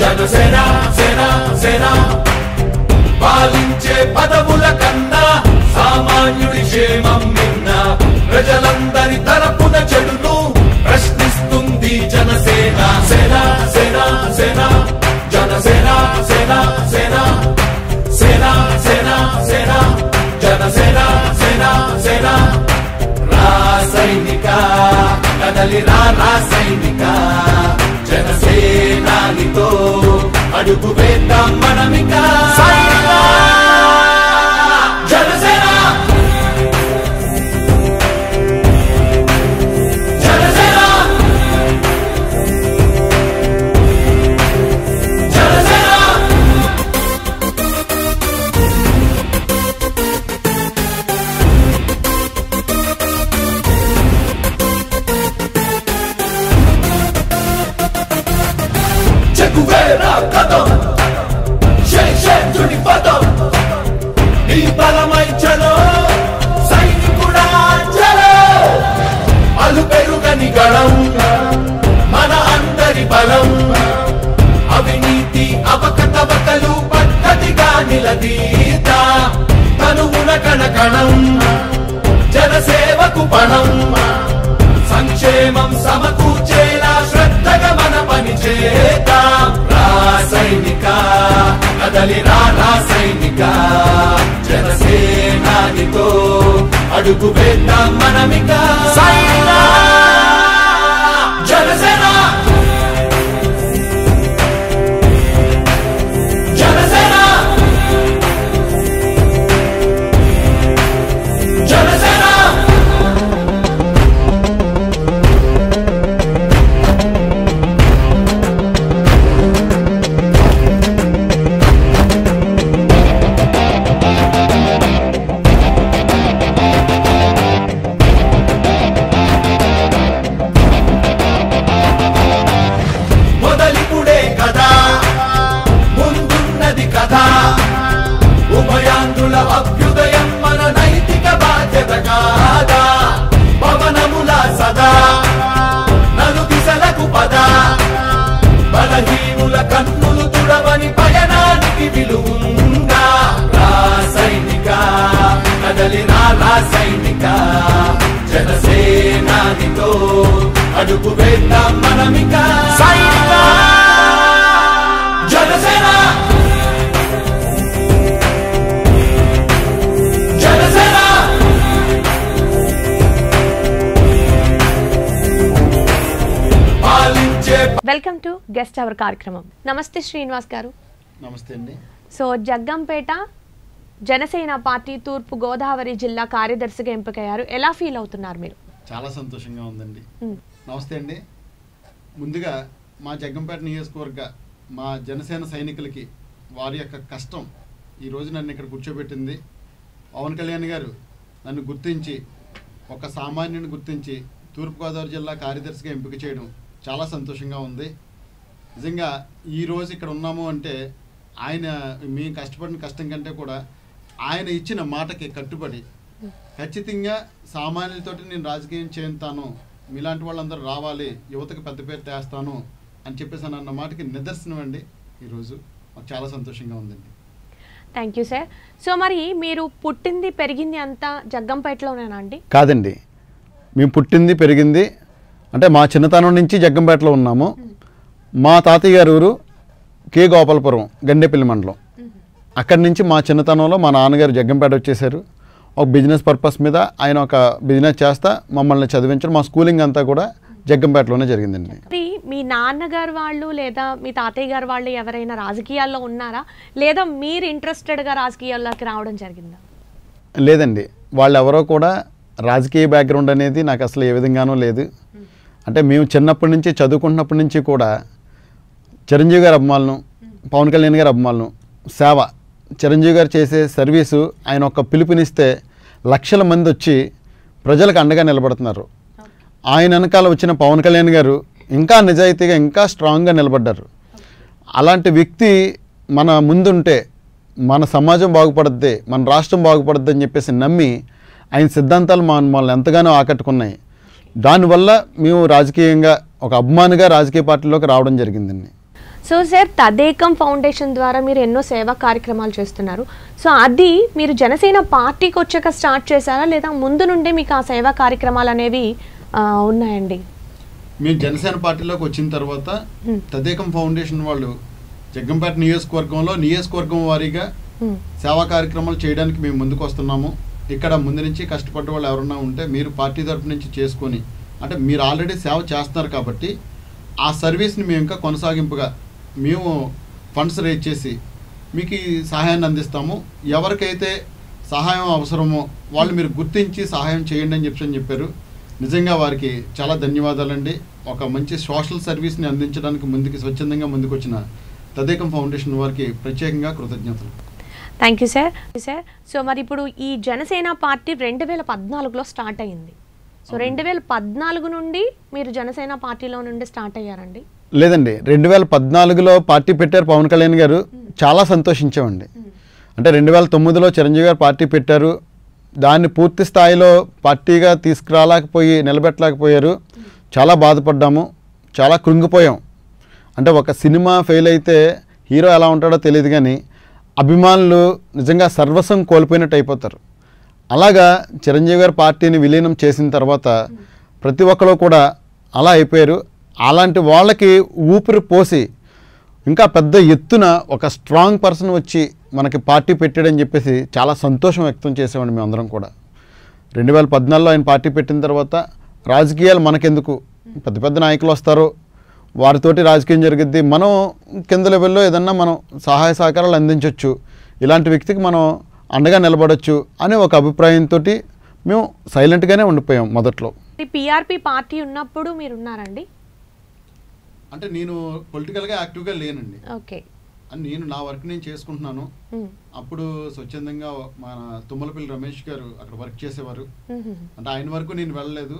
జనసేన సేన సేన పాలించే పదముల కన్నా సామాన్యుడి క్షేమం నిన్న ప్రజలందరి తరపున చెడును ప్రశ్నిస్తుంది జనసేన సేన సేన సేన జనసేన సేన సేన సేన సేన సేన జనసేన సేన సేన రా సైనికా కదలిరా నా సైనిక జనసేనానితో అడుగు వేద్దాం మనమిక సైనికా అడుగు వేద్దాం మనమిక జనసేన గెస్ట్ అవర్ కార్యక్రమం నమస్తే శ్రీనివాస్ గారు నమస్తే అండి సో జగ్గంపేట జనసేన పార్టీ తూర్పు గోదావరి జిల్లా కార్యదర్శిగా ఎంపికయ్యారు ఎలా ఫీల్ అవుతున్నారు మీరు చాలా సంతోషంగా ఉందండి నమస్తే అండి ముందుగా మా జగ్గంపేట నియోజకవర్గ మా జనసేన సైనికులకి వారి యొక్క కష్టం ఈరోజు నన్ను ఇక్కడ కూర్చోబెట్టింది పవన్ కళ్యాణ్ గారు నన్ను గుర్తించి ఒక సామాన్యుని గుర్తించి తూర్పుగోదావరి జిల్లా కార్యదర్శిగా ఎంపిక చేయడం చాలా సంతోషంగా ఉంది నిజంగా ఈరోజు ఇక్కడ ఉన్నాము అంటే ఆయన మేము కష్టపడిన కష్టం కంటే కూడా ఆయన ఇచ్చిన మాటకి కట్టుబడి ఖచ్చితంగా సామాన్యులతోటి నేను రాజకీయం చేస్తాను మీలాంటి వాళ్ళందరూ రావాలి యువతకు పెద్ద పేరు తెస్తాను అని చెప్పేసి అన్న మాటకి నిదర్శనం అండి ఈరోజు చాలా సంతోషంగా ఉందండి థ్యాంక్ యూ సార్ సో మరి మీరు పుట్టింది పెరిగింది అంతా జగ్గంపేటలోనేనా అండి కాదండి మేము పుట్టింది పెరిగింది అంటే మా చిన్నతనం నుంచి జగ్గంపేటలో ఉన్నాము మా తాతయ్య గారు ఊరు కే గోపాలపురం గండేపల్లి మండలం అక్కడి నుంచి మా చిన్నతనంలో మా నాన్నగారు జగ్గంపేట వచ్చేసారు ఒక బిజినెస్ పర్పస్ మీద ఆయన ఒక బిజినెస్ చేస్తా మమ్మల్ని చదివించడం మా స్కూలింగ్ అంతా కూడా జగ్గంపేటలోనే జరిగిందండి మీ నాన్నగారు వాళ్ళు లేదా మీ తాతయ్య గారు వాళ్ళు ఎవరైనా రాజకీయాల్లో ఉన్నారా లేదా మీరు ఇంట్రెస్టెడ్గా రాజకీయాల్లోకి రావడం జరిగిందా లేదండి వాళ్ళు ఎవరో కూడా రాజకీయ బ్యాక్గ్రౌండ్ అనేది నాకు అసలు ఏ విధంగానూ లేదు అంటే మేము చిన్నప్పటి నుంచి చదువుకున్నప్పటి నుంచి కూడా చిరంజీవి గారి అభిమానులను పవన్ కళ్యాణ్ గారి అభిమానులను సేవ చిరంజీవి గారు చేసే సర్వీసు ఆయన ఒక పిలుపునిస్తే లక్షల మంది వచ్చి ప్రజలకు అండగా నిలబడుతున్నారు ఆయన వెనకాల వచ్చిన పవన్ కళ్యాణ్ గారు ఇంకా నిజాయితీగా ఇంకా స్ట్రాంగ్గా నిలబడ్డారు అలాంటి వ్యక్తి మన ముందుంటే మన సమాజం బాగుపడద్ది మన రాష్ట్రం బాగుపడద్ది అని చెప్పేసి నమ్మి ఆయన సిద్ధాంతాలు మా మమ్మల్ని ఎంతగానో ఆకట్టుకున్నాయి దానివల్ల మేము రాజకీయంగా ఒక అభిమానిగా రాజకీయ పార్టీలోకి రావడం జరిగిందండి సో సార్ తదేకం ఫౌండేషన్ ద్వారా మీరు ఎన్నో సేవా కార్యక్రమాలు చేస్తున్నారు సో అది మీరు జనసేన పార్టీకి వచ్చాక స్టార్ట్ చేశారా లేదా ముందు నుండే మీకు ఆ సేవా కార్యక్రమాలు అనేవి ఉన్నాయండి మేము జనసేన పార్టీలోకి వచ్చిన తర్వాత తదేకం ఫౌండేషన్ వాళ్ళు జగ్గంపేట నియోజకవర్గంలో నియోజకవర్గం వారీగా సేవా కార్యక్రమాలు చేయడానికి మేము ముందుకు వస్తున్నాము ఇక్కడ ముందు నుంచి కష్టపడ్డ వాళ్ళు ఎవరన్నా ఉంటే మీరు పార్టీ తరపు నుంచి చేసుకొని అంటే మీరు ఆల్రెడీ సేవ చేస్తున్నారు కాబట్టి ఆ సర్వీస్ని మేము ఇంకా కొనసాగింపుగా మేము ఫండ్స్ రేజ్ చేసి మీకు ఈ సహాయాన్ని అందిస్తాము ఎవరికైతే సహాయం అవసరమో వాళ్ళు మీరు గుర్తించి సహాయం చేయండి అని చెప్పి అని చెప్పారు నిజంగా వారికి చాలా ధన్యవాదాలండి ఒక మంచి సోషల్ సర్వీస్ని అందించడానికి ముందుకు స్వచ్ఛందంగా ముందుకు వచ్చిన తదేకం ఫౌండేషన్ వారికి ప్రత్యేకంగా కృతజ్ఞతలు thank you sir sir so మరి ఇప్పుడు ఈ జనసేన పార్టీ రెండు వేల పద్నాలుగులో స్టార్ట్ అయింది సో రెండు వేల పద్నాలుగు నుండి మీరు జనసేన పార్టీలో నుండి స్టార్ట్ అయ్యారండి లేదండి రెండు వేల పద్నాలుగులో పార్టీ పెట్టారు పవన్ కళ్యాణ్ గారు చాలా సంతోషించామండి అంటే రెండు వేల తొమ్మిదిలో చిరంజీవి గారు పార్టీ పెట్టారు దాన్ని పూర్తి స్థాయిలో పార్టీగా తీసుకురాలేకపోయి నిలబెట్టలేకపోయారు చాలా బాధపడ్డాము చాలా కృంగిపోయాం అంటే ఒక సినిమా ఫెయిల్ అయితే హీరో ఎలా ఉంటాడో తెలియదు కానీ అభిమానులు నిజంగా సర్వస్వం కోల్పోయినట్టు అయిపోతారు అలాగా చిరంజీవి గారు పార్టీని విలీనం చేసిన తర్వాత ప్రతి ఒక్కరు కూడా అలా అయిపోయారు అలాంటి వాళ్ళకి ఊపిరి పోసి ఇంకా పెద్ద ఎత్తున ఒక స్ట్రాంగ్ పర్సన్ వచ్చి మనకి పార్టీ పెట్టాడని చెప్పేసి చాలా సంతోషం వ్యక్తం చేసేవాడిని మేమందరం కూడా రెండు వేల పద్నాలుగులో ఆయన పార్టీ పెట్టిన తర్వాత రాజకీయాలు మనకెందుకు పెద్ద పెద్ద నాయకులు వస్తారు వారితోటి రాజకీయం జరిగిద్ది మనం కింద లెవెల్లో ఏదన్నా మనం సహాయ సహకారాలు అందించవచ్చు ఇలాంటి వ్యక్తికి మనం అండగా నిలబడవచ్చు అనే ఒక అభిప్రాయంతో మేము సైలెంట్గానే ఉండిపోయాం మొదట్లో పిఆర్పి పార్టీ ఉన్నప్పుడు మీరు ఉన్నారండి అంటే నేను పొలిటికల్గా యాక్టివ్గా లేనండి అని నేను నా వర్క్ నేను చేసుకుంటున్నాను అప్పుడు స్వచ్ఛందంగా మన తుమ్మలపల్లి రమేష్ గారు అక్కడ వర్క్ చేసేవారు అంటే ఆయన వరకు నేను వెళ్ళలేదు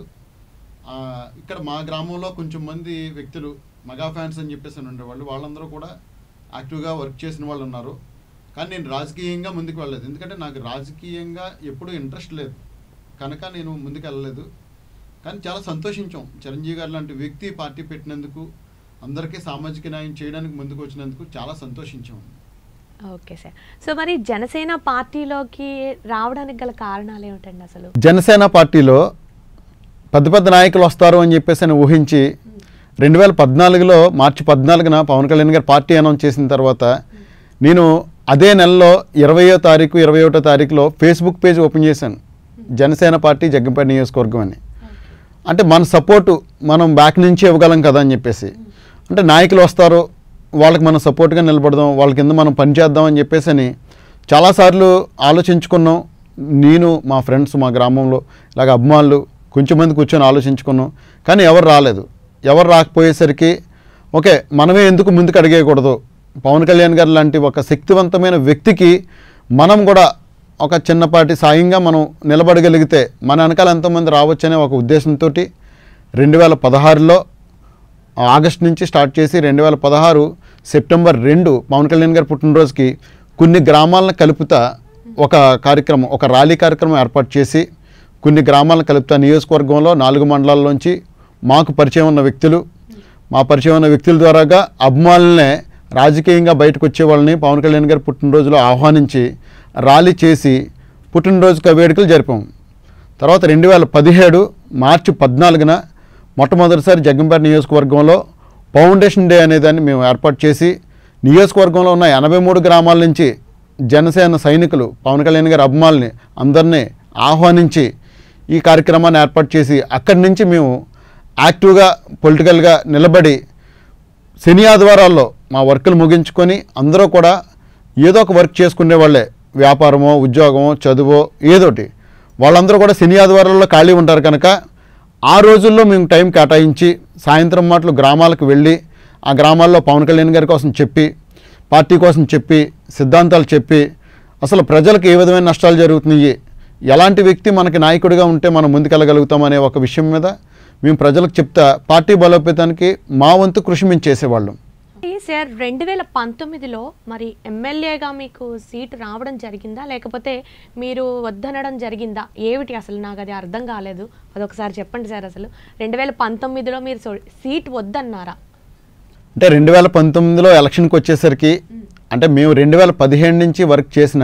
ఇక్కడ మా గ్రామంలో కొంచెం మంది వ్యక్తులు మగా ఫ్యాన్స్ అని చెప్పేసి ఉండేవాళ్ళు వాళ్ళందరూ కూడా యాక్టివ్గా వర్క్ చేసిన వాళ్ళు ఉన్నారు కానీ నేను రాజకీయంగా ముందుకు వెళ్ళలేదు ఎందుకంటే నాకు రాజకీయంగా ఎప్పుడూ ఇంట్రెస్ట్ లేదు కనుక నేను ముందుకు వెళ్ళలేదు కానీ చాలా సంతోషించాం చిరంజీవి గారు లాంటి వ్యక్తి పార్టీ పెట్టినందుకు అందరికీ సామాజిక న్యాయం చేయడానికి ముందుకు వచ్చినందుకు చాలా సంతోషించాము ఓకే సార్ సో మరి జనసేన పార్టీలోకి రావడానికి గల కారణాలు ఏమిటండి అసలు జనసేన పార్టీలో పెద్ద పెద్ద నాయకులు వస్తారు అని చెప్పేసి అని ఊహించి రెండు వేల పద్నాలుగులో మార్చి పద్నాలుగున పవన్ కళ్యాణ్ గారు పార్టీ అనౌన్స్ చేసిన తర్వాత నేను అదే నెలలో ఇరవయో తారీఖు ఇరవై ఒకటో తారీఖులో ఫేస్బుక్ పేజ్ ఓపెన్ చేశాను జనసేన పార్టీ జగ్గంపేట నియోజకవర్గం అని అంటే మన సపోర్టు మనం బ్యాక్ నుంచి ఇవ్వగలం కదా అని చెప్పేసి అంటే నాయకులు వస్తారు వాళ్ళకి మనం సపోర్ట్గా నిలబడదాం వాళ్ళ కింద మనం పనిచేద్దామని అని చెప్పేసి అని చాలాసార్లు ఆలోచించుకున్నాం నేను మా ఫ్రెండ్స్ మా గ్రామంలో ఇలాగ అభిమానులు కొంచెం మంది కూర్చొని ఆలోచించుకున్నాం కానీ ఎవరు రాలేదు ఎవరు రాకపోయేసరికి ఓకే మనమే ఎందుకు ముందుకు అడిగేయకూడదు పవన్ కళ్యాణ్ గారు లాంటి ఒక శక్తివంతమైన వ్యక్తికి మనం కూడా ఒక చిన్నపాటి సాయంగా మనం నిలబడగలిగితే మన వెనకాల ఎంతోమంది రావచ్చనే ఒక ఉద్దేశంతో రెండు వేల పదహారులో ఆగస్ట్ నుంచి స్టార్ట్ చేసి రెండు వేల పదహారు సెప్టెంబర్ రెండు పవన్ కళ్యాణ్ గారు పుట్టినరోజుకి కొన్ని గ్రామాలను కలుపుతా ఒక కార్యక్రమం ఒక ర్యాలీ కార్యక్రమం ఏర్పాటు చేసి కొన్ని గ్రామాలను కలుపుతా నియోజకవర్గంలో నాలుగు మండలాల్లోంచి మాకు పరిచయం ఉన్న వ్యక్తులు మా పరిచయం ఉన్న వ్యక్తుల ద్వారాగా అభిమానులనే రాజకీయంగా బయటకు వచ్చే వాళ్ళని పవన్ కళ్యాణ్ గారు పుట్టినరోజులో ఆహ్వానించి ర్యాలీ చేసి పుట్టినరోజు వేడుకలు జరిపాము తర్వాత రెండు వేల పదిహేడు మార్చి పద్నాలుగున మొట్టమొదటిసారి జగ్గంపేట నియోజకవర్గంలో ఫౌండేషన్ డే అనేదాన్ని మేము ఏర్పాటు చేసి నియోజకవర్గంలో ఉన్న ఎనభై మూడు గ్రామాల నుంచి జనసేన సైనికులు పవన్ కళ్యాణ్ గారి అభిమానుల్ని అందరినీ ఆహ్వానించి ఈ కార్యక్రమాన్ని ఏర్పాటు చేసి అక్కడి నుంచి మేము యాక్టివ్గా పొలిటికల్గా నిలబడి శని ఆదివారాల్లో మా వర్కులు ముగించుకొని అందరూ కూడా ఏదో ఒక వర్క్ చేసుకునే వాళ్ళే వ్యాపారమో ఉద్యోగమో చదువో ఏదోటి వాళ్ళందరూ కూడా శని ఆదివారాల్లో ఖాళీ ఉంటారు కనుక ఆ రోజుల్లో మేము టైం కేటాయించి సాయంత్రం మాటలు గ్రామాలకు వెళ్ళి ఆ గ్రామాల్లో పవన్ కళ్యాణ్ గారి కోసం చెప్పి పార్టీ కోసం చెప్పి సిద్ధాంతాలు చెప్పి అసలు ప్రజలకు ఏ విధమైన నష్టాలు జరుగుతున్నాయి ఎలాంటి వ్యక్తి మనకి నాయకుడిగా ఉంటే మనం ముందుకెళ్ళగలుగుతామనే ఒక విషయం మీద మేము ప్రజలకు చెప్తా పార్టీ బలోపేతానికి మా వంతు కృషి మేము చేసేవాళ్ళం సార్ రెండు వేల పంతొమ్మిదిలో మరి ఎమ్మెల్యేగా మీకు సీట్ రావడం జరిగిందా లేకపోతే మీరు వద్దనడం జరిగిందా ఏమిటి అసలు నాకు అది అర్థం కాలేదు అదొకసారి చెప్పండి సార్ అసలు రెండు వేల పంతొమ్మిదిలో మీరు సీట్ వద్దన్నారా అంటే రెండు వేల పంతొమ్మిదిలో ఎలక్షన్కి వచ్చేసరికి అంటే మేము రెండు వేల పదిహేను నుంచి వర్క్ చేసిన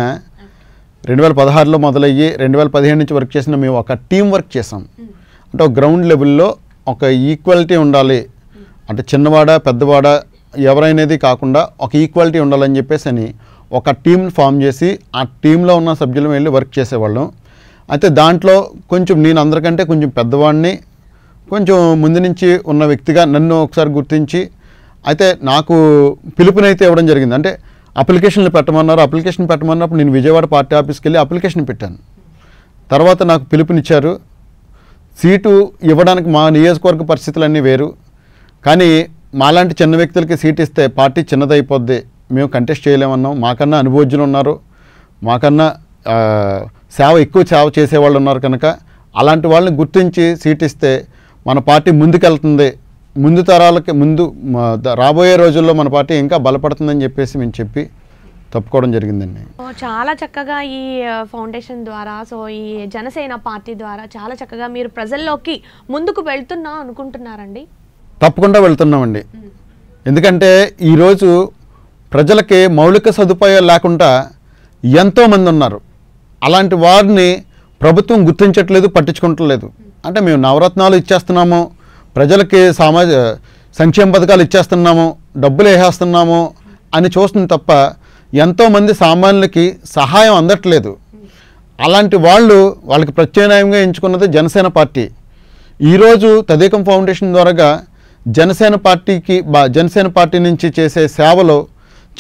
రెండు వేల పదహారులో మొదలయ్యి రెండు వేల పదిహేను నుంచి వర్క్ చేసిన మేము ఒక టీం వర్క్ చేసాం అంటే ఒక గ్రౌండ్ లెవెల్లో ఒక ఈక్వాలిటీ ఉండాలి అంటే చిన్నవాడ పెద్దవాడ ఎవరైనది కాకుండా ఒక ఈక్వాలిటీ ఉండాలని చెప్పేసి అని ఒక టీంని ఫామ్ చేసి ఆ టీంలో ఉన్న సభ్యులను వెళ్ళి వర్క్ చేసేవాళ్ళం అయితే దాంట్లో కొంచెం నేను అందరికంటే కొంచెం పెద్దవాడిని కొంచెం ముందు నుంచి ఉన్న వ్యక్తిగా నన్ను ఒకసారి గుర్తించి అయితే నాకు పిలుపునైతే ఇవ్వడం జరిగింది అంటే అప్లికేషన్లు పెట్టమన్నారు అప్లికేషన్ పెట్టమన్నప్పుడు నేను విజయవాడ పార్టీ ఆఫీస్కి వెళ్ళి అప్లికేషన్ పెట్టాను తర్వాత నాకు పిలుపునిచ్చారు సీటు ఇవ్వడానికి మా నియోజకవర్గ పరిస్థితులన్నీ వేరు కానీ మాలాంటి చిన్న వ్యక్తులకి సీట్ ఇస్తే పార్టీ చిన్నదైపోద్ది మేము కంటెస్ట్ చేయలేమన్నాం మాకన్నా అనుభవజ్ఞులు ఉన్నారు మాకన్నా సేవ ఎక్కువ సేవ చేసేవాళ్ళు ఉన్నారు కనుక అలాంటి వాళ్ళని గుర్తించి సీట్ ఇస్తే మన పార్టీ ముందుకెళ్తుంది ముందు తరాలకి ముందు రాబోయే రోజుల్లో మన పార్టీ ఇంకా బలపడుతుందని చెప్పేసి మేము చెప్పి తప్పుకోవడం జరిగిందండి చాలా చక్కగా ఈ ఫౌండేషన్ ద్వారా సో ఈ జనసేన పార్టీ ద్వారా చాలా చక్కగా మీరు ప్రజల్లోకి ముందుకు వెళ్తున్నా అనుకుంటున్నారండి తప్పకుండా వెళ్తున్నామండి ఎందుకంటే ఈరోజు ప్రజలకి మౌలిక సదుపాయాలు లేకుండా ఎంతోమంది ఉన్నారు అలాంటి వారిని ప్రభుత్వం గుర్తించట్లేదు పట్టించుకుంటలేదు అంటే మేము నవరత్నాలు ఇచ్చేస్తున్నాము ప్రజలకి సామాజ సంక్షేమ పథకాలు ఇచ్చేస్తున్నాము డబ్బులు వేసేస్తున్నాము అని చూస్తుంది తప్ప ఎంతోమంది సామాన్యులకి సహాయం అందట్లేదు అలాంటి వాళ్ళు వాళ్ళకి ప్రత్యామ్నాయంగా ఎంచుకున్నది జనసేన పార్టీ ఈరోజు తదేకం ఫౌండేషన్ ద్వారాగా జనసేన పార్టీకి జనసేన పార్టీ నుంచి చేసే సేవలో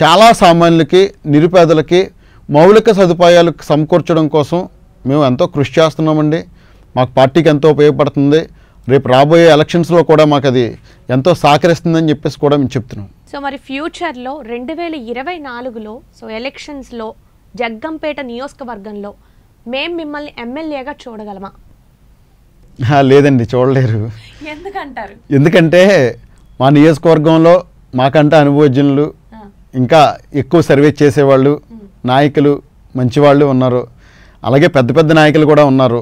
చాలా సామాన్యులకి నిరుపేదలకి మౌలిక సదుపాయాలు సమకూర్చడం కోసం మేము ఎంతో కృషి చేస్తున్నామండి మాకు పార్టీకి ఎంతో ఉపయోగపడుతుంది రేపు రాబోయే ఎలక్షన్స్లో కూడా మాకు అది ఎంతో సహకరిస్తుందని చెప్పేసి కూడా మేము చెప్తున్నాం సో మరి ఫ్యూచర్లో రెండు వేల ఇరవై నాలుగులో సో ఎలక్షన్స్లో జగ్గంపేట నియోజకవర్గంలో మేము మిమ్మల్ని ఎమ్మెల్యేగా చూడగలమా లేదండి చూడలేరు ఎందుకంటే మా నియోజకవర్గంలో మాకంట అనుభవజ్ఞులు ఇంకా ఎక్కువ సర్వే చేసేవాళ్ళు నాయకులు మంచివాళ్ళు ఉన్నారు అలాగే పెద్ద పెద్ద నాయకులు కూడా ఉన్నారు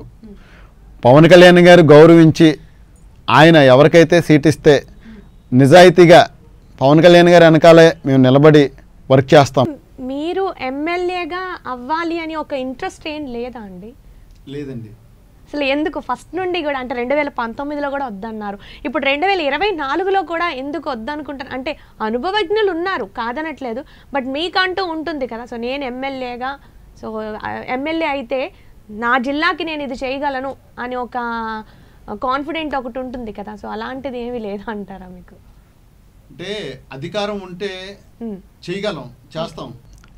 పవన్ కళ్యాణ్ గారు గౌరవించి ఆయన ఎవరికైతే సీట్ ఇస్తే నిజాయితీగా పవన్ కళ్యాణ్ గారి వెనకాలే మేము నిలబడి వర్క్ చేస్తాం మీరు ఎమ్మెల్యేగా అవ్వాలి అని ఒక ఇంట్రెస్ట్ ఏం లేదా అండి లేదండి అసలు ఎందుకు ఫస్ట్ నుండి కూడా అంటే రెండు వేల పంతొమ్మిదిలో కూడా వద్దన్నారు ఇప్పుడు రెండు వేల ఇరవై నాలుగులో కూడా ఎందుకు వద్దనుకుంటారు అంటే అనుభవజ్ఞులు ఉన్నారు కాదనట్లేదు బట్ మీకంటూ ఉంటుంది కదా సో నేను ఎమ్మెల్యేగా సో ఎమ్మెల్యే అయితే నా జిల్లాకి నేను ఇది చేయగలను అని ఒక కాన్ఫిడెంట్ ఒకటి ఉంటుంది కదా సో అలాంటిది ఏమీ లేదా అంటారా మీకు అంటే అధికారం ఉంటే చేయగలం చేస్తాం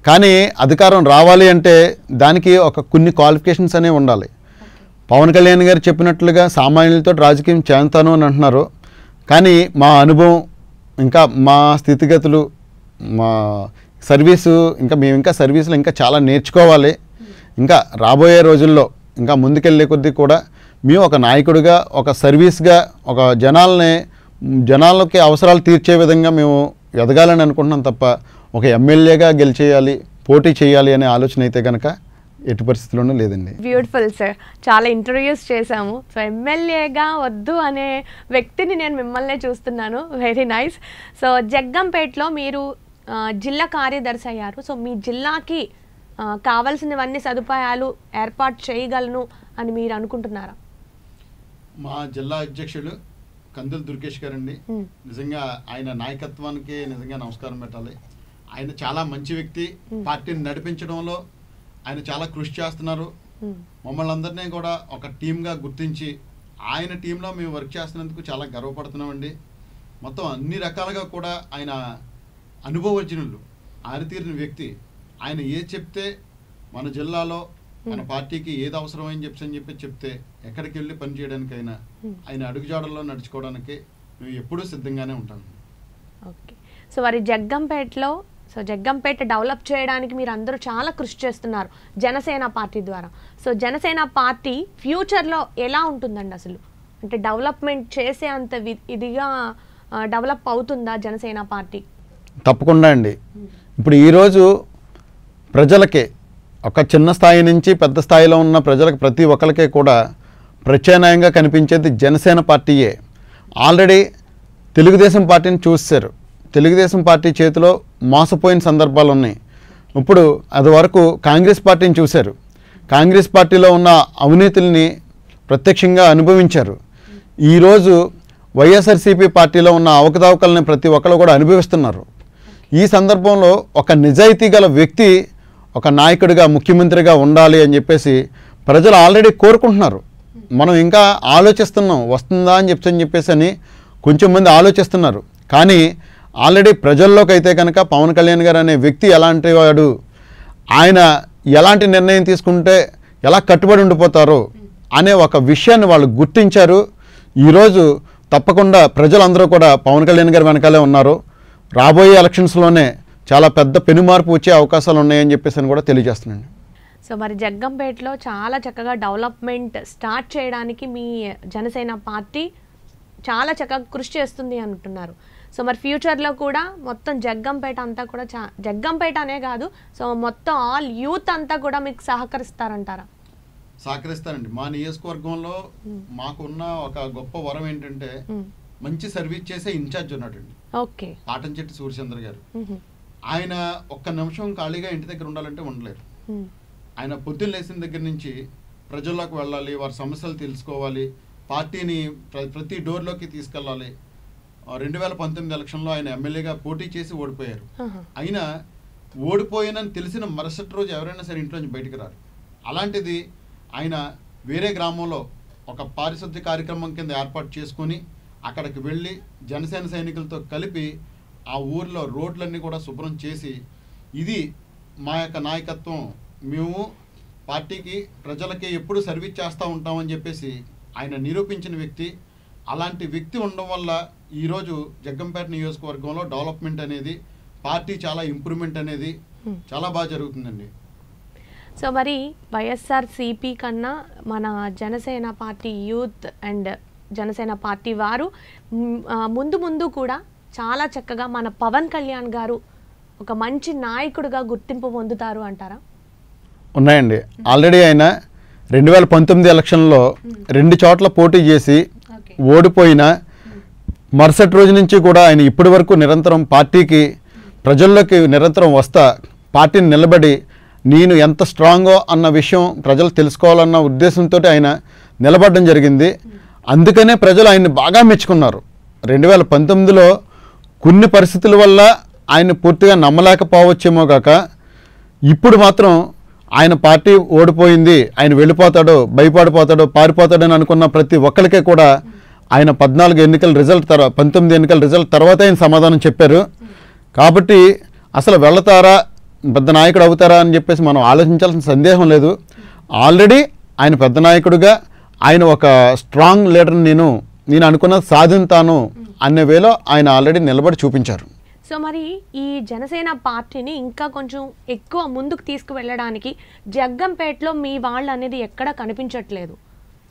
కానీ అధికారం రావాలి అంటే దానికి ఒక కొన్ని క్వాలిఫికేషన్స్ అనేవి ఉండాలి పవన్ కళ్యాణ్ గారు చెప్పినట్లుగా సామాన్యులతో రాజకీయం చేస్తాను అని అంటున్నారు కానీ మా అనుభవం ఇంకా మా స్థితిగతులు మా సర్వీసు ఇంకా మేము ఇంకా సర్వీసులు ఇంకా చాలా నేర్చుకోవాలి ఇంకా రాబోయే రోజుల్లో ఇంకా ముందుకెళ్ళే కొద్దీ కూడా మేము ఒక నాయకుడిగా ఒక సర్వీస్గా ఒక జనాల్ని జనాలకి అవసరాలు తీర్చే విధంగా మేము ఎదగాలని అనుకుంటున్నాం తప్ప ఒక ఎమ్మెల్యేగా గెలిచేయాలి పోటీ చేయాలి అనే ఆలోచన అయితే కనుక ఎటు పరిస్థితుల్లోనూ లేదండి బ్యూటిఫుల్ సార్ చాలా ఇంటర్వ్యూస్ చేశాము సో ఎమ్మెల్యేగా వద్దు అనే వ్యక్తిని నేను మిమ్మల్నే చూస్తున్నాను వెరీ నైస్ సో జగ్గంపేటలో మీరు జిల్లా కార్యదర్శి అయ్యారు సో మీ జిల్లాకి కావలసినవన్నీ సదుపాయాలు ఏర్పాటు చేయగలను అని మీరు అనుకుంటున్నారా మా జిల్లా అధ్యక్షుడు కందులు దుర్గేష్ అండి hmm. నిజంగా ఆయన నాయకత్వానికి నిజంగా నమస్కారం పెట్టాలి ఆయన చాలా మంచి వ్యక్తి hmm. పార్టీని నడిపించడంలో ఆయన చాలా కృషి చేస్తున్నారు మమ్మల్ని అందరినీ కూడా ఒక టీమ్గా గుర్తించి ఆయన టీంలో మేము వర్క్ చేస్తున్నందుకు చాలా గర్వపడుతున్నామండి మొత్తం అన్ని రకాలుగా కూడా ఆయన అనుభవజ్ఞులు ఆరితీరిన వ్యక్తి ఆయన ఏ చెప్తే మన జిల్లాలో మన పార్టీకి ఏది అవసరమని చెప్పి అని చెప్పి చెప్తే ఎక్కడికి వెళ్ళి పనిచేయడానికైనా ఆయన అడుగుజాడల్లో నడుచుకోవడానికి మేము ఎప్పుడూ సిద్ధంగానే ఉంటాం ఓకే సో వారి జగ్గంపేటలో సో జగ్గంపేట డెవలప్ చేయడానికి మీరు అందరూ చాలా కృషి చేస్తున్నారు జనసేన పార్టీ ద్వారా సో జనసేన పార్టీ ఫ్యూచర్లో ఎలా ఉంటుందండి అసలు అంటే డెవలప్మెంట్ చేసే అంత ఇదిగా డెవలప్ అవుతుందా జనసేన పార్టీ తప్పకుండా అండి ఇప్పుడు ఈరోజు ప్రజలకే ఒక చిన్న స్థాయి నుంచి పెద్ద స్థాయిలో ఉన్న ప్రజలకు ప్రతి ఒక్కరికే కూడా ప్రత్యామ్నాయంగా కనిపించేది జనసేన పార్టీయే ఆల్రెడీ తెలుగుదేశం పార్టీని చూస్తారు తెలుగుదేశం పార్టీ చేతిలో మోసపోయిన సందర్భాలు ఉన్నాయి ఇప్పుడు అది వరకు కాంగ్రెస్ పార్టీని చూశారు కాంగ్రెస్ పార్టీలో ఉన్న అవినీతుల్ని ప్రత్యక్షంగా అనుభవించారు ఈరోజు వైఎస్ఆర్సీపీ పార్టీలో ఉన్న అవకతవకల్ని ప్రతి ఒక్కరు కూడా అనుభవిస్తున్నారు ఈ సందర్భంలో ఒక నిజాయితీ గల వ్యక్తి ఒక నాయకుడిగా ముఖ్యమంత్రిగా ఉండాలి అని చెప్పేసి ప్రజలు ఆల్రెడీ కోరుకుంటున్నారు మనం ఇంకా ఆలోచిస్తున్నాం వస్తుందా అని చెప్పని చెప్పేసి అని కొంచెం మంది ఆలోచిస్తున్నారు కానీ ఆల్రెడీ ప్రజల్లోకి అయితే కనుక పవన్ కళ్యాణ్ గారు అనే వ్యక్తి ఎలాంటి వాడు ఆయన ఎలాంటి నిర్ణయం తీసుకుంటే ఎలా కట్టుబడి ఉండిపోతారు అనే ఒక విషయాన్ని వాళ్ళు గుర్తించారు ఈరోజు తప్పకుండా ప్రజలందరూ కూడా పవన్ కళ్యాణ్ గారి వెనకాలే ఉన్నారు రాబోయే ఎలక్షన్స్లోనే చాలా పెద్ద పెనుమార్పు వచ్చే అవకాశాలు ఉన్నాయని చెప్పేసి అని కూడా తెలియజేస్తున్నాను సో మరి జగ్గంపేటలో చాలా చక్కగా డెవలప్మెంట్ స్టార్ట్ చేయడానికి మీ జనసేన పార్టీ చాలా చక్కగా కృషి చేస్తుంది అంటున్నారు సో మరి ఫ్యూచర్లో కూడా మొత్తం జగ్గంపేట అంతా కూడా చా జగ్గంపేట అనే కాదు సో మొత్తం ఆల్ యూత్ అంతా కూడా మీకు సహకరిస్తారంటారా సహకరిస్తారండి మా నియోజకవర్గంలో మాకున్న ఒక గొప్ప వరం ఏంటంటే మంచి సర్వీస్ చేసే ఇన్ఛార్జ్ ఉన్నాడండి ఓకే ఆటంచెట్టి సూర్యచంద్ర గారు ఆయన ఒక్క నిమిషం ఖాళీగా ఇంటి దగ్గర ఉండాలంటే ఉండలేరు ఆయన పొద్దున్న లేచిన దగ్గర నుంచి ప్రజల్లోకి వెళ్ళాలి వారి సమస్యలు తెలుసుకోవాలి పార్టీని ప్రతి డోర్లోకి తీసుకెళ్ళాలి రెండు వేల పంతొమ్మిది ఎలక్షన్లో ఆయన ఎమ్మెల్యేగా పోటీ చేసి ఓడిపోయారు అయినా ఓడిపోయానని తెలిసిన మరుసటి రోజు ఎవరైనా సరే ఇంట్లో నుంచి బయటకు రారు అలాంటిది ఆయన వేరే గ్రామంలో ఒక పారిశుద్ధ్య కార్యక్రమం కింద ఏర్పాటు చేసుకొని అక్కడికి వెళ్ళి జనసేన సైనికులతో కలిపి ఆ ఊర్లో రోడ్లన్నీ కూడా శుభ్రం చేసి ఇది మా యొక్క నాయకత్వం మేము పార్టీకి ప్రజలకి ఎప్పుడు సర్వీస్ చేస్తూ ఉంటామని చెప్పేసి ఆయన నిరూపించిన వ్యక్తి అలాంటి వ్యక్తి ఉండడం వల్ల ఈరోజు జగ్గంపేట నియోజకవర్గంలో డెవలప్మెంట్ అనేది పార్టీ చాలా ఇంప్రూవ్మెంట్ అనేది hmm. చాలా బాగా జరుగుతుందండి సో మరి వైఎస్ఆర్ సిపి కన్నా మన Janasena party youth and Janasena party వారు ముందు ముందు కూడా చాలా చక్కగా మన పవన్ కళ్యాణ్ గారు ఒక మంచి నాయకుడిగా గుర్తింపు పొందుతారు అంటారా ఉన్నాయండి ఆల్రెడీ ఆయన రెండు వేల పంతొమ్మిది ఎలక్షన్లో hmm. రెండు చోట్ల పోటీ చేసి ఓడిపోయిన మరుసటి రోజు నుంచి కూడా ఆయన ఇప్పటి వరకు నిరంతరం పార్టీకి ప్రజల్లోకి నిరంతరం వస్తా పార్టీని నిలబడి నేను ఎంత స్ట్రాంగో అన్న విషయం ప్రజలు తెలుసుకోవాలన్న ఉద్దేశంతో ఆయన నిలబడడం జరిగింది అందుకనే ప్రజలు ఆయన్ని బాగా మెచ్చుకున్నారు రెండు వేల పంతొమ్మిదిలో కొన్ని పరిస్థితుల వల్ల ఆయన పూర్తిగా నమ్మలేకపోవచ్చేమో కాక ఇప్పుడు మాత్రం ఆయన పార్టీ ఓడిపోయింది ఆయన వెళ్ళిపోతాడు భయపడిపోతాడు పారిపోతాడని అనుకున్న ప్రతి ఒక్కరికే కూడా ఆయన పద్నాలుగు ఎన్నికల రిజల్ట్ తర్వాత పంతొమ్మిది ఎన్నికల రిజల్ట్ తర్వాత ఆయన సమాధానం చెప్పారు కాబట్టి అసలు వెళతారా పెద్ద నాయకుడు అవుతారా అని చెప్పేసి మనం ఆలోచించాల్సిన సందేహం లేదు ఆల్రెడీ ఆయన పెద్ద నాయకుడుగా ఆయన ఒక స్ట్రాంగ్ లీడర్ని నేను నేను అనుకున్న సాధింతాను అనే వేలో ఆయన ఆల్రెడీ నిలబడి చూపించారు సో మరి ఈ జనసేన పార్టీని ఇంకా కొంచెం ఎక్కువ ముందుకు తీసుకువెళ్ళడానికి జగ్గంపేటలో మీ వాళ్ళు అనేది ఎక్కడా కనిపించట్లేదు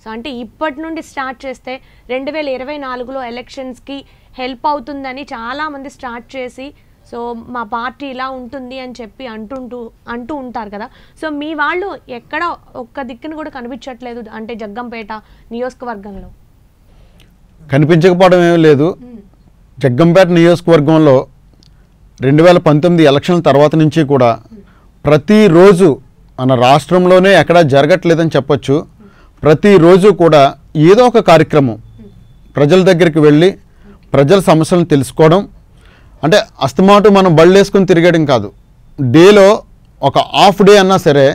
సో అంటే ఇప్పటి నుండి స్టార్ట్ చేస్తే రెండు వేల ఇరవై నాలుగులో ఎలక్షన్స్కి హెల్ప్ అవుతుందని చాలామంది స్టార్ట్ చేసి సో మా పార్టీ ఇలా ఉంటుంది అని చెప్పి అంటుంటూ అంటూ ఉంటారు కదా సో మీ వాళ్ళు ఎక్కడ ఒక్క దిక్కును కూడా కనిపించట్లేదు అంటే జగ్గంపేట నియోజకవర్గంలో కనిపించకపోవడం ఏమీ లేదు జగ్గంపేట నియోజకవర్గంలో రెండు వేల పంతొమ్మిది ఎలక్షన్ల తర్వాత నుంచి కూడా ప్రతిరోజు మన రాష్ట్రంలోనే ఎక్కడా జరగట్లేదని చెప్పొచ్చు ప్రతిరోజు కూడా ఏదో ఒక కార్యక్రమం ప్రజల దగ్గరికి వెళ్ళి ప్రజల సమస్యలను తెలుసుకోవడం అంటే అస్తమాటు మనం బళ్ళు వేసుకొని తిరగడం కాదు డేలో ఒక హాఫ్ డే అన్నా సరే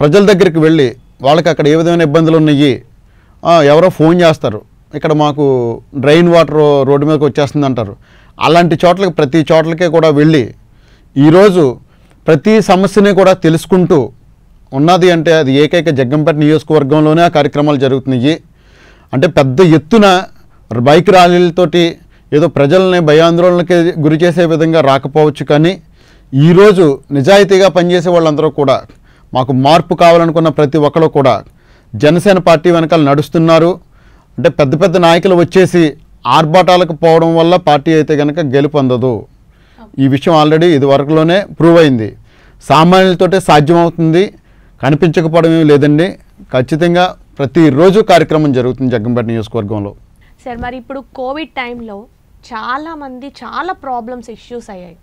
ప్రజల దగ్గరికి వెళ్ళి వాళ్ళకి అక్కడ ఏ విధమైన ఇబ్బందులు ఉన్నాయి ఎవరో ఫోన్ చేస్తారు ఇక్కడ మాకు డ్రైన్ వాటర్ రోడ్డు మీదకి వచ్చేస్తుంది అంటారు అలాంటి చోట్లకి ప్రతి చోట్లకే కూడా వెళ్ళి ఈరోజు ప్రతి సమస్యని కూడా తెలుసుకుంటూ ఉన్నది అంటే అది ఏకైక జగ్గంపేట నియోజకవర్గంలోనే ఆ కార్యక్రమాలు జరుగుతున్నాయి అంటే పెద్ద ఎత్తున బైక్ ర్యాలీలతోటి ఏదో ప్రజల్ని భయాందోళనకి గురి చేసే విధంగా రాకపోవచ్చు కానీ ఈరోజు నిజాయితీగా పనిచేసే వాళ్ళందరూ కూడా మాకు మార్పు కావాలనుకున్న ప్రతి ఒక్కరు కూడా జనసేన పార్టీ వెనకాల నడుస్తున్నారు అంటే పెద్ద పెద్ద నాయకులు వచ్చేసి ఆర్భాటాలకు పోవడం వల్ల పార్టీ అయితే కనుక గెలుపొందదు ఈ విషయం ఆల్రెడీ ఇది వరకులోనే ప్రూవ్ అయింది సామాన్యులతోటే సాధ్యమవుతుంది కనిపించకపోవడం ఏమి లేదండి ఖచ్చితంగా ప్రతిరోజు కార్యక్రమం జరుగుతుంది జగ్గంపేట నియోజకవర్గంలో సార్ మరి ఇప్పుడు కోవిడ్ టైంలో చాలామంది చాలా ప్రాబ్లమ్స్ ఇష్యూస్ అయ్యాయి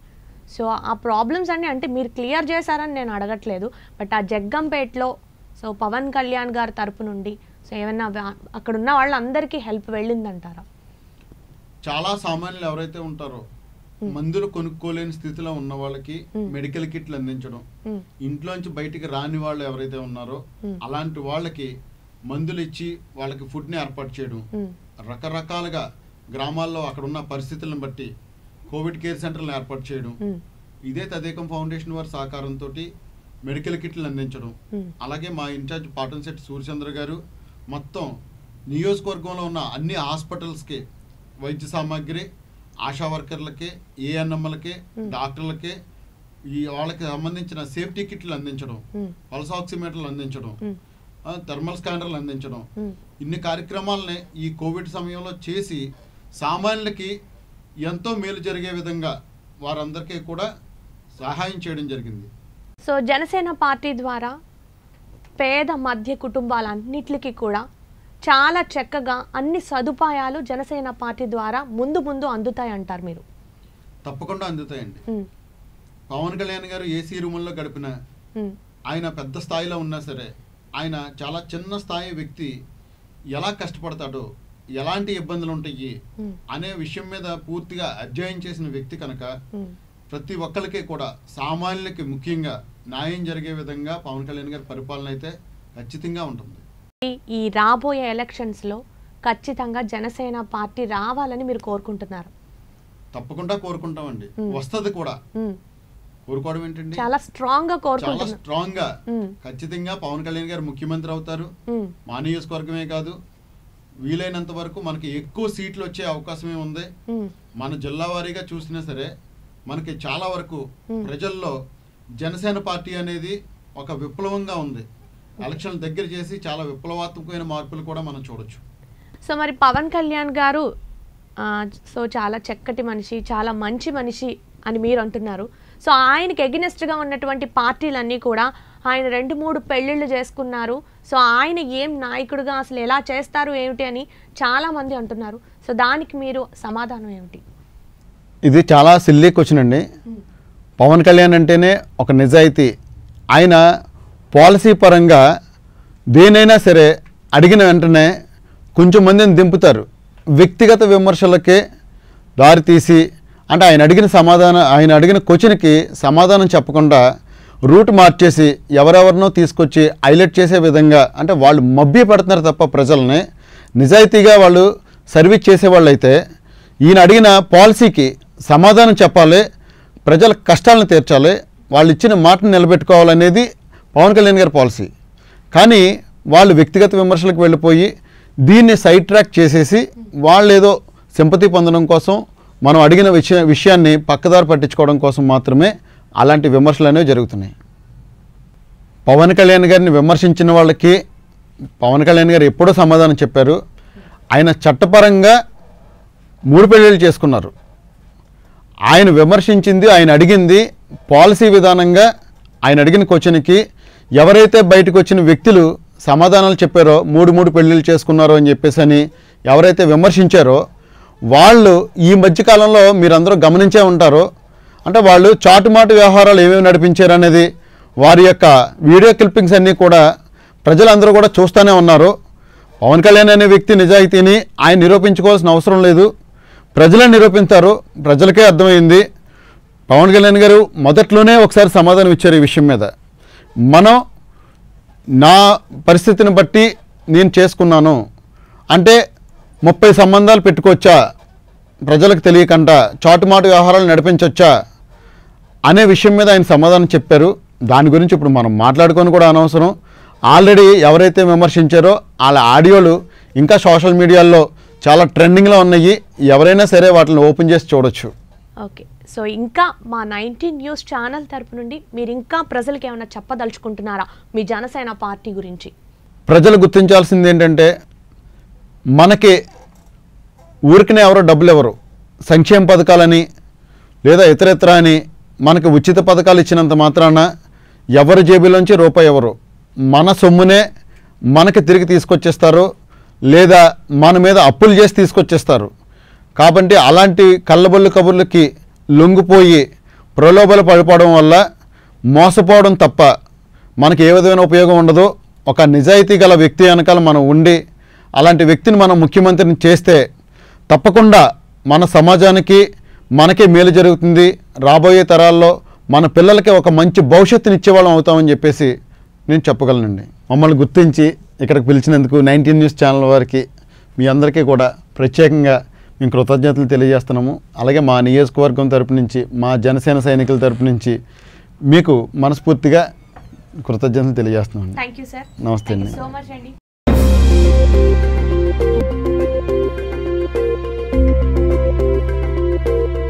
సో ఆ ప్రాబ్లమ్స్ అన్నీ అంటే మీరు క్లియర్ చేశారని నేను అడగట్లేదు బట్ ఆ జగ్గంపేటలో సో పవన్ కళ్యాణ్ గారి తరపు నుండి సో ఏమన్నా అక్కడ ఉన్న వాళ్ళందరికీ హెల్ప్ వెళ్ళిందంటారా చాలా సామాన్యులు ఎవరైతే ఉంటారో మందులు కొనుక్కోలేని స్థితిలో ఉన్న వాళ్ళకి మెడికల్ కిట్లు అందించడం ఇంట్లోంచి బయటికి రాని వాళ్ళు ఎవరైతే ఉన్నారో అలాంటి వాళ్ళకి మందులు ఇచ్చి వాళ్ళకి ఫుడ్ని ఏర్పాటు చేయడం రకరకాలుగా గ్రామాల్లో అక్కడ ఉన్న పరిస్థితులను బట్టి కోవిడ్ కేర్ సెంటర్లను ఏర్పాటు చేయడం ఇదే తదేకం ఫౌండేషన్ వారి సహకారంతో మెడికల్ కిట్లు అందించడం అలాగే మా ఇన్ఛార్జ్ పాటన్శెట్టి సూర్యచంద్ర గారు మొత్తం నియోజకవర్గంలో ఉన్న అన్ని హాస్పిటల్స్కి వైద్య సామాగ్రి ఆశా వర్కర్లకే ఏఎన్ఎంలకే డాక్టర్లకే ఈ వాళ్ళకి సంబంధించిన సేఫ్టీ కిట్లు అందించడం పల్స్ ఆక్సిమీటర్లు అందించడం థర్మల్ స్కానర్లు అందించడం ఇన్ని కార్యక్రమాలని ఈ కోవిడ్ సమయంలో చేసి సామాన్యులకి ఎంతో మేలు జరిగే విధంగా వారందరికీ కూడా సహాయం చేయడం జరిగింది సో జనసేన పార్టీ ద్వారా పేద మధ్య కుటుంబాలన్నింటికి కూడా చాలా చక్కగా అన్ని సదుపాయాలు జనసేన పార్టీ ద్వారా ముందు ముందు అందుతాయి అంటారు మీరు తప్పకుండా అందుతాయండి పవన్ కళ్యాణ్ గారు ఏసీ రూముల్లో గడిపిన ఆయన పెద్ద స్థాయిలో ఉన్నా సరే ఆయన చాలా చిన్న స్థాయి వ్యక్తి ఎలా కష్టపడతాడో ఎలాంటి ఇబ్బందులు ఉంటాయి అనే విషయం మీద పూర్తిగా అధ్యయనం చేసిన వ్యక్తి కనుక ప్రతి ఒక్కరికి కూడా సామాన్యులకి ముఖ్యంగా న్యాయం జరిగే విధంగా పవన్ కళ్యాణ్ గారి పరిపాలన అయితే ఖచ్చితంగా ఉంటుంది ఈ రాబోయే ఎలక్షన్స్లో ఖచ్చితంగా జనసేన పార్టీ రావాలని మీరు కోరుకుంటున్నారు తప్పకుండా కోరుకుంటామండి వస్తుంది కూడా కోరుకోవడం ఏంటండి చాలా స్ట్రాంగ్ గా కోరుకుంటాం స్ట్రాంగ్ గా ఖచ్చితంగా పవన్ కళ్యాణ్ గారు ముఖ్యమంత్రి అవుతారు మా నియోజకవర్గమే కాదు వీలైనంత వరకు మనకి ఎక్కువ సీట్లు వచ్చే అవకాశమే ఉంది మన జిల్లా వారీగా చూసినా సరే మనకి చాలా వరకు ప్రజల్లో జనసేన పార్టీ అనేది ఒక విప్లవంగా ఉంది ఎలక్షన్ దగ్గర చేసి చాలా విప్లవాత్మకమైన మార్పులు కూడా మనం చూడొచ్చు సో మరి పవన్ కళ్యాణ్ గారు సో చాలా చక్కటి మనిషి చాలా మంచి మనిషి అని మీరు అంటున్నారు సో ఆయనకి ఎగినెస్ట్గా ఉన్నటువంటి పార్టీలన్నీ కూడా ఆయన రెండు మూడు పెళ్ళిళ్ళు చేసుకున్నారు సో ఆయన ఏం నాయకుడుగా అసలు ఎలా చేస్తారు ఏమిటి అని చాలామంది అంటున్నారు సో దానికి మీరు సమాధానం ఏమిటి ఇది చాలా సిల్లీ క్వశ్చన్ అండి పవన్ కళ్యాణ్ అంటేనే ఒక నిజాయితీ ఆయన పాలసీ పరంగా దేనైనా సరే అడిగిన వెంటనే కొంచెం మందిని దింపుతారు వ్యక్తిగత విమర్శలకే దారితీసి అంటే ఆయన అడిగిన సమాధానం ఆయన అడిగిన క్వశ్చన్కి సమాధానం చెప్పకుండా రూట్ మార్చేసి ఎవరెవరినో తీసుకొచ్చి హైలైట్ చేసే విధంగా అంటే వాళ్ళు మబ్బి పెడుతున్నారు తప్ప ప్రజల్ని నిజాయితీగా వాళ్ళు సర్వీస్ చేసేవాళ్ళు అయితే ఈయన అడిగిన పాలసీకి సమాధానం చెప్పాలి ప్రజల కష్టాలను తీర్చాలి వాళ్ళు ఇచ్చిన మాటను నిలబెట్టుకోవాలనేది పవన్ కళ్యాణ్ గారి పాలసీ కానీ వాళ్ళు వ్యక్తిగత విమర్శలకు వెళ్ళిపోయి దీన్ని సైడ్ ట్రాక్ చేసేసి వాళ్ళు ఏదో సింపతి పొందడం కోసం మనం అడిగిన విషయ విషయాన్ని పక్కదారి పట్టించుకోవడం కోసం మాత్రమే అలాంటి విమర్శలు అనేవి జరుగుతున్నాయి పవన్ కళ్యాణ్ గారిని విమర్శించిన వాళ్ళకి పవన్ కళ్యాణ్ గారు ఎప్పుడో సమాధానం చెప్పారు ఆయన చట్టపరంగా మూడు పెళ్ళిళ్ళు చేసుకున్నారు ఆయన విమర్శించింది ఆయన అడిగింది పాలసీ విధానంగా ఆయన అడిగిన క్వశ్చన్కి ఎవరైతే బయటకు వచ్చిన వ్యక్తులు సమాధానాలు చెప్పారో మూడు మూడు పెళ్లిళ్ళు చేసుకున్నారో అని చెప్పేసి అని ఎవరైతే విమర్శించారో వాళ్ళు ఈ మధ్యకాలంలో మీరందరూ గమనించే ఉంటారు అంటే వాళ్ళు చాటుమాటు వ్యవహారాలు ఏమేమి నడిపించారు అనేది వారి యొక్క వీడియో క్లిప్పింగ్స్ అన్నీ కూడా ప్రజలందరూ కూడా చూస్తూనే ఉన్నారు పవన్ కళ్యాణ్ అనే వ్యక్తి నిజాయితీని ఆయన నిరూపించుకోవాల్సిన అవసరం లేదు ప్రజలే నిరూపించారు ప్రజలకే అర్థమైంది పవన్ కళ్యాణ్ గారు మొదట్లోనే ఒకసారి సమాధానం ఇచ్చారు ఈ విషయం మీద మనం నా పరిస్థితిని బట్టి నేను చేసుకున్నాను అంటే ముప్పై సంబంధాలు పెట్టుకోవచ్చా ప్రజలకు తెలియకుండా చాటుమాటు వ్యవహారాలు నడిపించవచ్చా అనే విషయం మీద ఆయన సమాధానం చెప్పారు దాని గురించి ఇప్పుడు మనం మాట్లాడుకొని కూడా అనవసరం ఆల్రెడీ ఎవరైతే విమర్శించారో వాళ్ళ ఆడియోలు ఇంకా సోషల్ మీడియాలో చాలా ట్రెండింగ్లో ఉన్నాయి ఎవరైనా సరే వాటిని ఓపెన్ చేసి చూడొచ్చు ఓకే సో ఇంకా మా నైన్టీన్ న్యూస్ ఛానల్ తరపు నుండి మీరు ఇంకా ప్రజలకు ఏమైనా చెప్పదలుచుకుంటున్నారా మీ జనసేన పార్టీ గురించి ప్రజలు గుర్తించాల్సింది ఏంటంటే మనకి ఊరికినే ఎవరో డబ్బులు ఎవరు సంక్షేమ పథకాలని లేదా ఇతరత్ర అని మనకు ఉచిత పథకాలు ఇచ్చినంత మాత్రాన ఎవరి జేబులోంచి రూపాయి ఎవరు మన సొమ్మునే మనకి తిరిగి తీసుకొచ్చేస్తారు లేదా మన మీద అప్పులు చేసి తీసుకొచ్చేస్తారు కాబట్టి అలాంటి కళ్ళబొల్లు కబుర్లకి లొంగిపోయి ప్రలోభలు పడిపోవడం వల్ల మోసపోవడం తప్ప మనకి ఏ విధమైన ఉపయోగం ఉండదు ఒక నిజాయితీ గల వ్యక్తి వెనకాల మనం ఉండి అలాంటి వ్యక్తిని మనం ముఖ్యమంత్రిని చేస్తే తప్పకుండా మన సమాజానికి మనకే మేలు జరుగుతుంది రాబోయే తరాల్లో మన పిల్లలకి ఒక మంచి భవిష్యత్తునిచ్చే వాళ్ళం అవుతామని చెప్పేసి నేను చెప్పగలనండి మమ్మల్ని గుర్తించి ఇక్కడికి పిలిచినందుకు నైన్టీన్ న్యూస్ ఛానల్ వారికి మీ అందరికీ కూడా ప్రత్యేకంగా మేము కృతజ్ఞతలు తెలియజేస్తున్నాము అలాగే మా నియోజకవర్గం తరపు నుంచి మా జనసేన సైనికుల తరపు నుంచి మీకు మనస్ఫూర్తిగా కృతజ్ఞతలు తెలియజేస్తున్నాం నమస్తే అండి అండి thank you